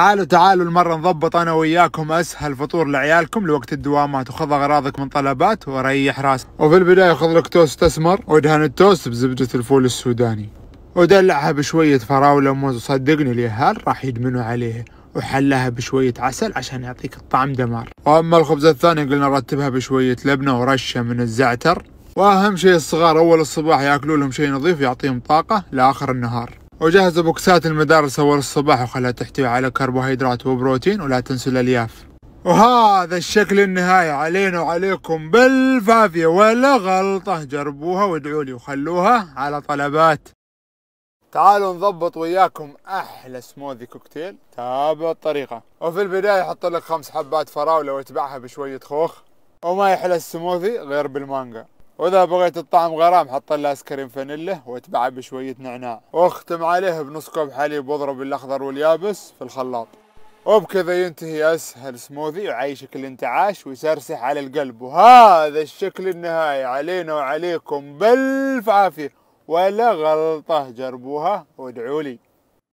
تعالوا تعالوا المرة نضبط أنا وياكم أسهل فطور لعيالكم لوقت الدوامات وخذ أغراضك من طلبات وريح راسك وفي البداية خذ لك توست أسمر ودهن التوست بزبدة الفول السوداني ودلعها بشوية فراولة وموز وصدقني اليهال راح يدمنوا عليها وحلها بشوية عسل عشان يعطيك الطعم دمار وأما الخبز الثاني قلنا رتبها بشوية لبنة ورشة من الزعتر وأهم شيء الصغار أول الصباح يأكلوا لهم شيء نظيف يعطيهم طاقة لآخر النهار وجهز بوكسات المدارس أول الصباح وخلها تحتوي على كربوهيدرات وبروتين ولا تنسوا الألياف وهذا الشكل النهائي علينا وعليكم بالفافية ولا غلطة جربوها وادعوا لي وخلوها على طلبات تعالوا نضبط وياكم احلى سموذي كوكتيل تابع الطريقه وفي البدايه حط لك خمس حبات فراوله واتبعها بشويه خوخ وما يحلى السموذي غير بالمانجا واذا بغيت الطعم غرام حط له ايس كريم فانيلا واتبعه بشويه نعناع واختم عليه بنص كوب حليب واضرب الاخضر واليابس في الخلاط وبكذا ينتهي اسهل سموذي يعيشك الانتعاش ويسرسح على القلب وهذا الشكل النهائي علينا وعليكم بالف عافيه ولا غلطه جربوها وادعوا لي